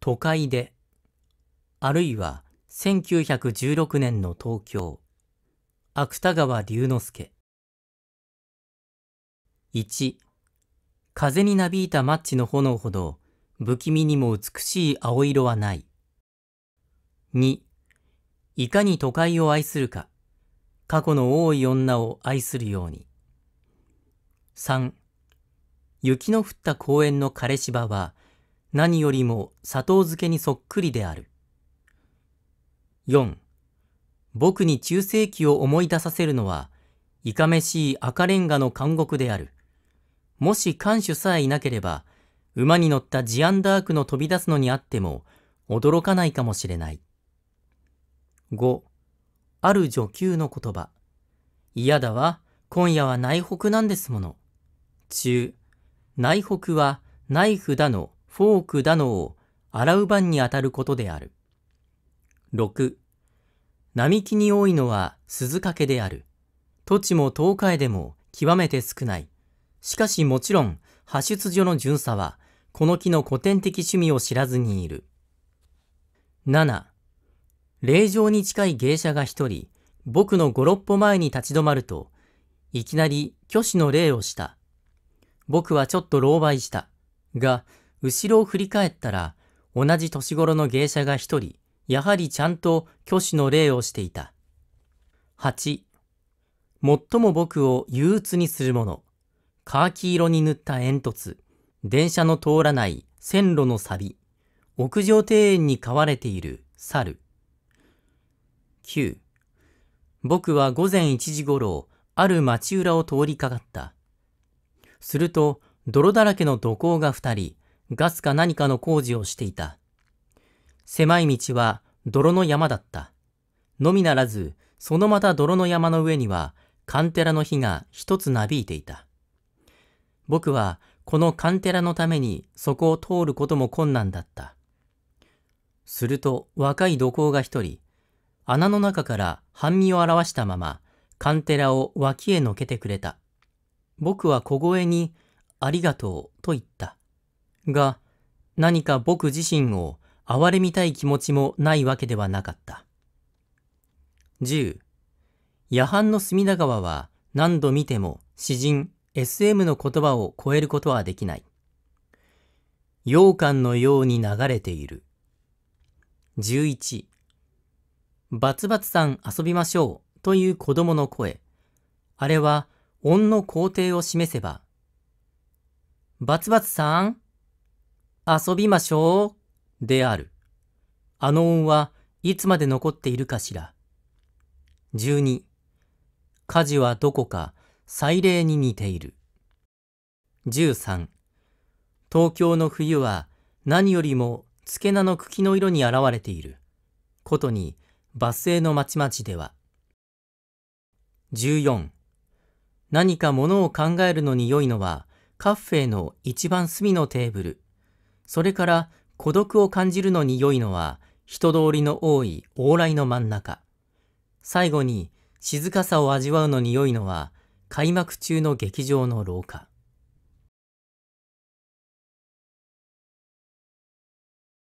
都会で、あるいは1916年の東京、芥川龍之介。1、風になびいたマッチの炎ほど、不気味にも美しい青色はない。2、いかに都会を愛するか、過去の多い女を愛するように。3、雪の降った公園の枯れ芝は、何よりも砂糖漬けにそっくりである。4. 僕に中世紀を思い出させるのは、いかめしい赤レンガの監獄である。もし看守さえいなければ、馬に乗ったジアンダークの飛び出すのにあっても、驚かないかもしれない。5. ある女給の言葉。嫌だわ、今夜は内北なんですもの。中、内北はナイフだの、フォークだのを洗う番にあたることである。6、並木に多いのは鈴掛である。土地も東海でも極めて少ない。しかしもちろん、派出所の巡査は、この木の古典的趣味を知らずにいる。7、霊場に近い芸者が一人、僕の五六歩前に立ち止まると、いきなり挙手の礼をした。僕はちょっと狼狽した。が、後ろを振り返ったら、同じ年頃の芸者が一人、やはりちゃんと挙手の礼をしていた。八、最も僕を憂鬱にするもの。カーキ色に塗った煙突。電車の通らない線路の錆。屋上庭園に飼われている猿。九、僕は午前一時頃、ある町裏を通りかかった。すると、泥だらけの土工が二人、ガスか何かの工事をしていた。狭い道は泥の山だった。のみならず、そのまた泥の山の上には、カンテラの火が一つなびいていた。僕は、このカンテラのために、そこを通ることも困難だった。すると、若い土工が一人、穴の中から半身を表したまま、カンテラを脇へのけてくれた。僕は小声に、ありがとう、と言った。が、何か僕自身を憐れみたい気持ちもないわけではなかった。10. 夜半の隅田川は何度見ても詩人 SM の言葉を超えることはできない。羊羹のように流れている。11バツバツさん遊びましょうという子供の声。あれは音の工程を示せば、バツバツさん遊びましょうである。あの音はいつまで残っているかしら。12家事はどこか祭礼に似ている。13東京の冬は何よりも付け名の茎の色に現れている。ことにバス停の町々では。14何かものを考えるのに良いのはカッフェの一番隅のテーブルそれから孤独を感じるのに良いのは人通りの多い往来の真ん中。最後に静かさを味わうのに良いのは開幕中の劇場の廊下。